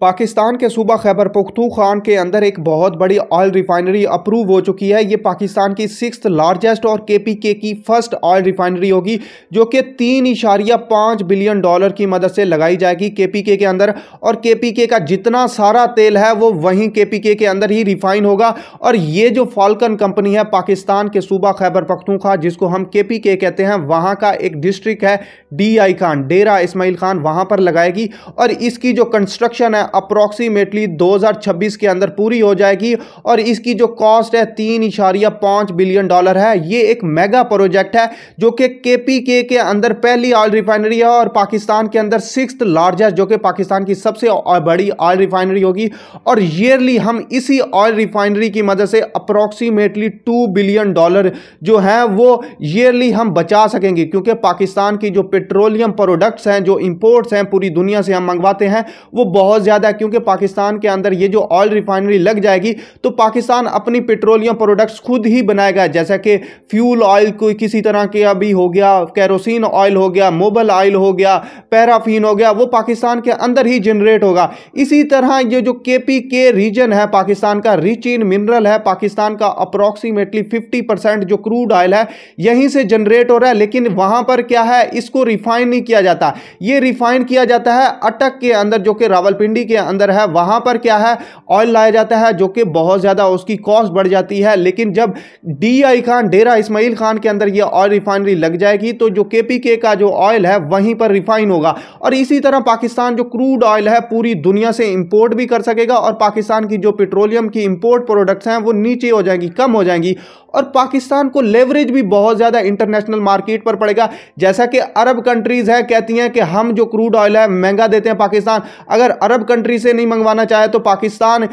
पाकिस्तान के सूबा खैबर ख़ान के अंदर एक बहुत बड़ी ऑयल रिफाइनरी अप्रूव हो चुकी है ये पाकिस्तान की सिक्स लार्जेस्ट और के पी के की फर्स्ट ऑयल रिफाइनरी होगी जो कि तीन इशारिया पाँच बिलियन डॉलर की मदद से लगाई जाएगी के पी के के अंदर और के पी के का जितना सारा तेल है वो वहीं के पी के के अंदर ही रिफाइन होगा और ये जो फॉल्कन कंपनी है पाकिस्तान के सूबा खैबर पख्तूखा जिसको हम के पी के कहते हैं वहाँ का एक डिस्ट्रिक्ट है डी आई खान डेरा इसमाइल खान वहाँ पर लगाएगी और इसकी जो कंस्ट्रक्शन है अप्रॉक्सीमेटली 2026 के अंदर पूरी हो जाएगी और इसकी जो कॉस्ट है तीन इशारिया पाँच बिलियन डॉलर है ये एक मेगा प्रोजेक्ट है जो कि के पी के के अंदर पहली ऑयल रिफाइनरी है और पाकिस्तान के अंदर सिक्स लार्जेस्ट जो कि पाकिस्तान की सबसे बड़ी ऑयल रिफाइनरी होगी और ईयरली हम इसी ऑयल रिफाइनरी की मदद से अप्रॉक्सीमेटली टू बिलियन डॉलर जो है वो ईयरली हम बचा सकेंगे क्योंकि पाकिस्तान की जो पेट्रोलियम प्रोडक्ट्स हैं जो इम्पोर्ट्स हैं पूरी दुनिया से हम मंगवाते हैं वो बहुत ज़्यादा ज़्यादा है क्योंकि पाकिस्तान के अंदर ये जो ऑयल रिफाइनरी लग जाएगी तो पाकिस्तान अपनी पेट्रोलियम प्रोडक्ट्स खुद ही बनाएगा जैसा कि फ्यूल ऑयल कोई किसी तरह के अभी हो गया कैरोसिन ऑयल हो गया मोबल ऑयल हो गया पैराफिन हो गया वो पाकिस्तान के अंदर ही जनरेट होगा इसी तरह ये जो के के रीजन है पाकिस्तान का रिच इन मिनरल है पाकिस्तान का अप्रॉक्सीमेटली फिफ्टी जो क्रूड ऑयल है यहीं से जनरेट हो रहा है लेकिन वहाँ पर क्या है इसको रिफाइन नहीं किया जाता ये रिफाइन किया जाता है अटक के अंदर जो कि रावलपिंडी के अंदर है वहां पर क्या है ऑयल लाया जाता है जो कि बहुत ज़्यादा उसकी कॉस्ट बढ़ जाती है लेकिन जब डी आई खान डेरा इसमाइल खान के अंदर यह ऑयल रिफाइनरी लग जाएगी तो जो के का जो ऑयल है वहीं पर रिफाइन होगा और इसी तरह पाकिस्तान जो क्रूड ऑयल है पूरी दुनिया से इंपोर्ट भी कर सकेगा और पाकिस्तान की जो पेट्रोलियम की इंपोर्ट प्रोडक्ट्स हैं वो नीचे हो जाएंगी कम हो जाएंगी और पाकिस्तान को लेवरेज भी बहुत ज़्यादा इंटरनेशनल मार्केट पर पड़ेगा जैसा कि अरब कंट्रीज़ हैं कहती हैं कि हम जो क्रूड ऑयल है महंगा देते हैं पाकिस्तान अगर अरब कंट्री से नहीं मंगवाना चाहे तो पाकिस्तान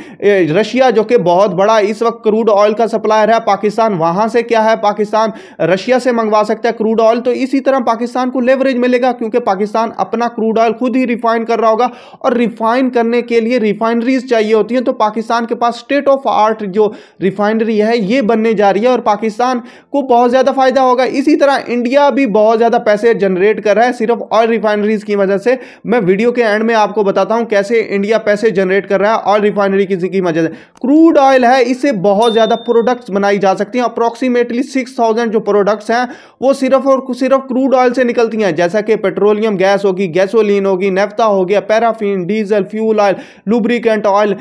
रशिया जो कि बहुत बड़ा इस वक्त क्रूड ऑयल का सप्लायर है पाकिस्तान वहाँ से क्या है पाकिस्तान रशिया से मंगवा सकता है क्रूड ऑयल तो इसी तरह पाकिस्तान को लेवरेज मिलेगा क्योंकि पाकिस्तान अपना क्रूड ऑयल खुद ही रिफाइन कर रहा होगा और रिफाइन करने के लिए रिफाइनरीज चाहिए होती हैं तो पाकिस्तान के पास स्टेट ऑफ आर्ट जो रिफाइनरी है ये बनने जा रही है और पाकिस्तान को बहुत ज़्यादा फायदा होगा इसी तरह इंडिया भी बहुत ज़्यादा पैसे जनरेट कर रहा है सिर्फ ऑयल रिफाइनरीज की वजह से मैं वीडियो के एंड में आपको बताता हूँ कैसे इंडिया पैसे जनरेट कर रहा है ऑयल रिफाइनरी की, वजह से क्रूड ऑयल है इससे बहुत ज़्यादा प्रोडक्ट्स बनाई जा सकती हैं अप्रॉक्सीमेटली सिक्स जो प्रोडक्ट्स हैं वो सिर्फ और सिर्फ क्रूड ऑयल से निकलती हैं जैसा कि पेट्रोलियम गैस होगी गैसोलिन होगी नेफ्ता हो गया paraffin diesel fuel oil lubricant oil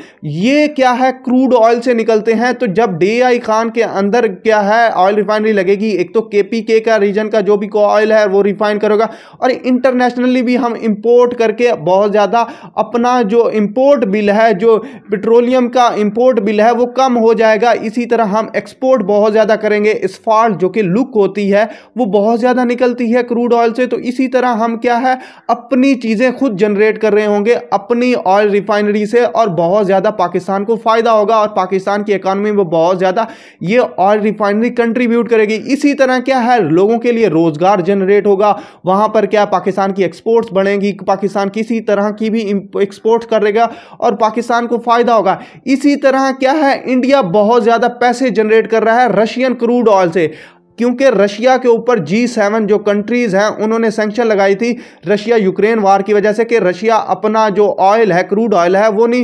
ये क्या है क्रूड ऑयल से निकलते हैं तो जब डे आई खान के अंदर क्या है ऑयल रिफाइनरी लगेगी एक तो के पी के का रीजन का जो भी ऑयल है वो रिफाइन करेगा और इंटरनेशनली भी हम इम्पोर्ट करके बहुत ज़्यादा अपना जो इम्पोर्ट बिल है जो पेट्रोलियम का इम्पोर्ट बिल है वो कम हो जाएगा इसी तरह हम एक्सपोर्ट बहुत ज़्यादा करेंगे इस्फाल्ट जो कि लुक होती है वो बहुत ज़्यादा निकलती है क्रूड ऑयल से तो इसी तरह हम क्या है अपनी चीज़ें खुद जनरेट कर रहे होंगे अपनी ऑयल रिफाइनरी से और बहुत ज़्यादा पाकिस्तान को फ़ायदा होगा और पाकिस्तान की इकानमी में बहुत ज़्यादा ये ऑयल रिफाइनरी कंट्रीब्यूट करेगी इसी तरह क्या है लोगों के लिए रोजगार जनरेट होगा वहां पर क्या पाकिस्तान की एक्सपोर्ट्स बढ़ेंगी पाकिस्तान किसी तरह की भी एक्सपोर्ट करेगा और पाकिस्तान को फायदा होगा इसी तरह क्या है इंडिया बहुत ज़्यादा पैसे जनरेट कर रहा है रशियन क्रूड ऑयल से क्योंकि रशिया के ऊपर जी सेवन जो कंट्रीज़ हैं उन्होंने सेंक्शन लगाई थी रशिया यूक्रेन वार की वजह से कि रशिया अपना जो ऑयल है क्रूड ऑयल है वो नहीं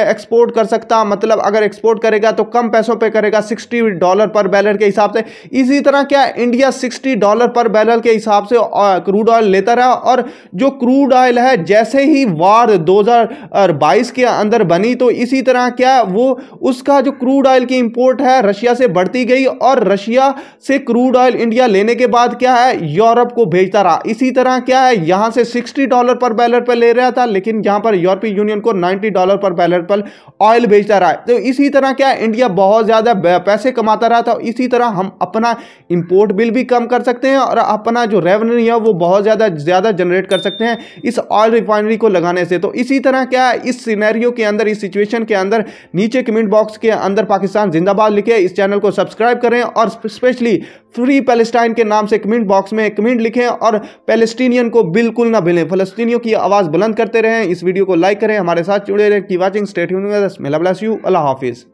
एक्सपोर्ट कर सकता मतलब अगर एक्सपोर्ट करेगा तो कम पैसों पे करेगा 60 डॉलर पर बैलर के हिसाब से इसी तरह क्या इंडिया 60 डॉलर पर बैलर के हिसाब से क्रूड ऑयल लेता रहा और जो क्रूड ऑयल है जैसे ही वार दो के अंदर बनी तो इसी तरह क्या वो उसका जो क्रूड ऑयल की इम्पोर्ट है रशिया से बढ़ती गई और रशिया से क्रूड ऑयल इंडिया लेने के बाद क्या है यूरोप को भेजता रहा इसी तरह क्या है यहाँ से 60 डॉलर पर बैलर पर ले रहा था लेकिन यहाँ पर यूरोपीय यूनियन को 90 डॉलर पर बैलर पर ऑयल भेजता रहा तो इसी तरह क्या है इंडिया बहुत ज़्यादा पैसे कमाता रहा था इसी तरह हम अपना इम्पोर्ट बिल भी कम कर सकते हैं और अपना जो रेवन्यू है वो बहुत ज़्यादा ज़्यादा जनरेट कर सकते हैं इस ऑयल रिफाइनरी को लगाने से तो इसी तरह क्या है इस सीनेरियो के अंदर इस सिचुएशन के अंदर नीचे कमेंट बॉक्स के अंदर पाकिस्तान जिंदाबाद लिखे इस चैनल को सब्सक्राइब करें और स्पेशली फ्री पैलेस्टाइन के नाम से कमेंट बॉक्स में कमेंट लिखें और पैलेस्टीनियन को बिल्कुल ना भिलें फलस्तियों की आवाज़ बुलंद करते रहें इस वीडियो को लाइक करें हमारे साथ जुड़े रहें की वॉचिंग स्टेट यूनिवर्स में यू अल्लाह हाफिज़